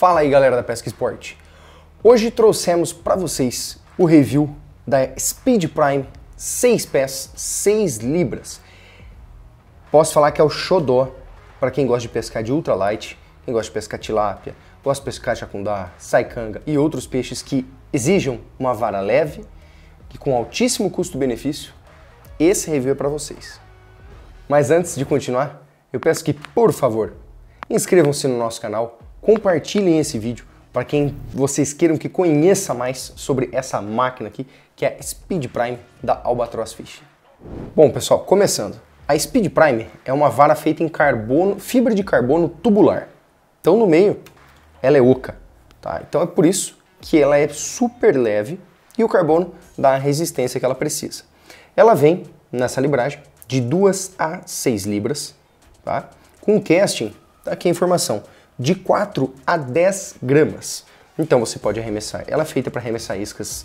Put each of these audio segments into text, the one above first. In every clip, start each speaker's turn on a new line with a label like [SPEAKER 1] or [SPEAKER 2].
[SPEAKER 1] Fala aí galera da Pesca Esporte. Hoje trouxemos para vocês o review da Speed Prime 6 pés, 6 libras. Posso falar que é o xodó para quem gosta de pescar de ultralight, quem gosta de pescar tilápia, gosta de pescar jacundá, saicanga e outros peixes que exijam uma vara leve e com altíssimo custo-benefício, esse review é para vocês. Mas antes de continuar, eu peço que, por favor, inscrevam-se no nosso canal, compartilhem esse vídeo para quem vocês queiram que conheça mais sobre essa máquina aqui, que é a Speed Prime da Albatross Fish. Bom, pessoal, começando. A Speed Prime é uma vara feita em carbono, fibra de carbono tubular. Então no meio ela é oca, tá? Então é por isso que ela é super leve e o carbono dá a resistência que ela precisa. Ela vem nessa libragem de 2 a 6 libras, tá? Com casting, tá aqui a informação, de 4 a 10 gramas. Então você pode arremessar. Ela é feita para arremessar iscas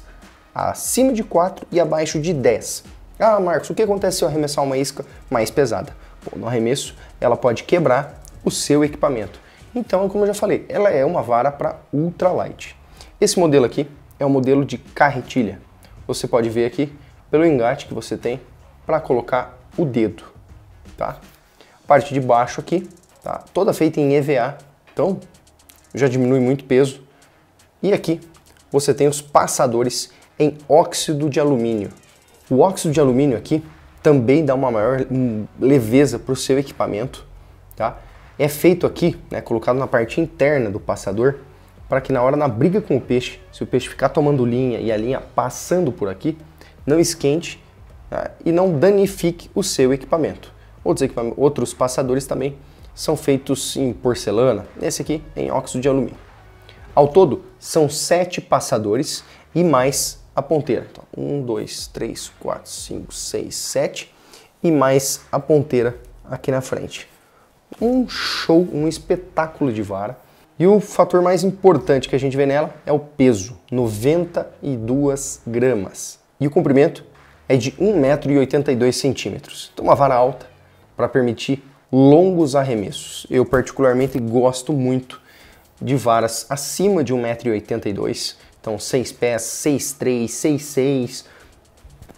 [SPEAKER 1] acima de 4 e abaixo de 10. Ah, Marcos, o que acontece se eu arremessar uma isca mais pesada? Bom, no arremesso, ela pode quebrar o seu equipamento. Então, como eu já falei, ela é uma vara para ultralight. Esse modelo aqui é um modelo de carretilha. Você pode ver aqui pelo engate que você tem para colocar o dedo, tá? A parte de baixo aqui, tá? Toda feita em EVA então, já diminui muito peso. E aqui você tem os passadores em óxido de alumínio. O óxido de alumínio aqui também dá uma maior leveza para o seu equipamento, tá? É feito aqui, né, colocado na parte interna do passador, para que na hora na briga com o peixe, se o peixe ficar tomando linha e a linha passando por aqui, não esquente tá? e não danifique o seu equipamento. Outros, equipamentos, outros passadores também são feitos em porcelana, esse aqui em óxido de alumínio. Ao todo, são sete passadores e mais a ponteira. Então, um, dois, três, quatro, cinco, seis, sete e mais a ponteira aqui na frente. Um show, um espetáculo de vara. E o fator mais importante que a gente vê nela é o peso, 92 gramas. E o comprimento é de 1,82m. Então uma vara alta para permitir longos arremessos. Eu particularmente gosto muito de varas acima de 1,82m, então 6 pés, 6,3, 6,6.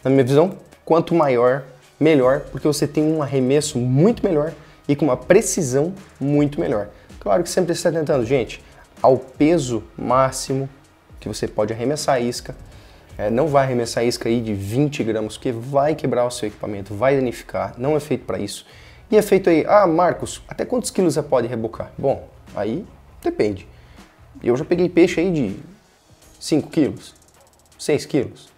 [SPEAKER 1] Na minha visão, quanto maior, melhor, porque você tem um arremesso muito melhor e com uma precisão muito melhor. Claro que sempre está tentando, gente, ao peso máximo que você pode arremessar a isca. É, não vai arremessar a isca aí de 20 gramas, porque vai quebrar o seu equipamento, vai danificar, não é feito para isso. E é feito aí, ah, Marcos, até quantos quilos você pode rebocar? Bom, aí depende. Eu já peguei peixe aí de 5 quilos, 6 quilos.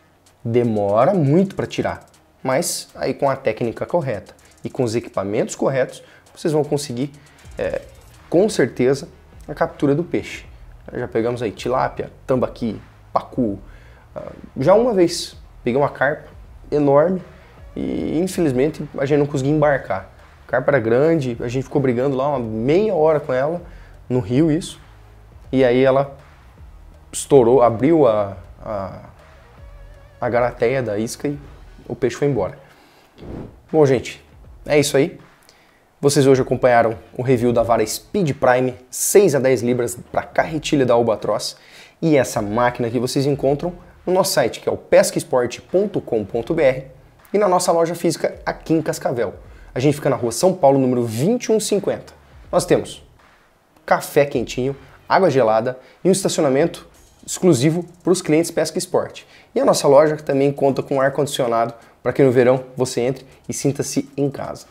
[SPEAKER 1] Demora muito para tirar, mas aí com a técnica correta e com os equipamentos corretos, vocês vão conseguir, é, com certeza, a captura do peixe. Já pegamos aí tilápia, tambaqui, pacu. Ah, já uma vez peguei uma carpa enorme e infelizmente a gente não conseguiu embarcar era Grande, a gente ficou brigando lá uma meia hora com ela, no Rio isso. E aí ela estourou, abriu a, a, a garateia da isca e o peixe foi embora. Bom, gente, é isso aí. Vocês hoje acompanharam o review da vara Speed Prime 6 a 10 libras para carretilha da Albatross e essa máquina que vocês encontram no nosso site que é o pescaesport.com.br e na nossa loja física aqui em Cascavel. A gente fica na rua São Paulo, número 2150. Nós temos café quentinho, água gelada e um estacionamento exclusivo para os clientes pesca e esporte. E a nossa loja também conta com ar-condicionado para que no verão você entre e sinta-se em casa.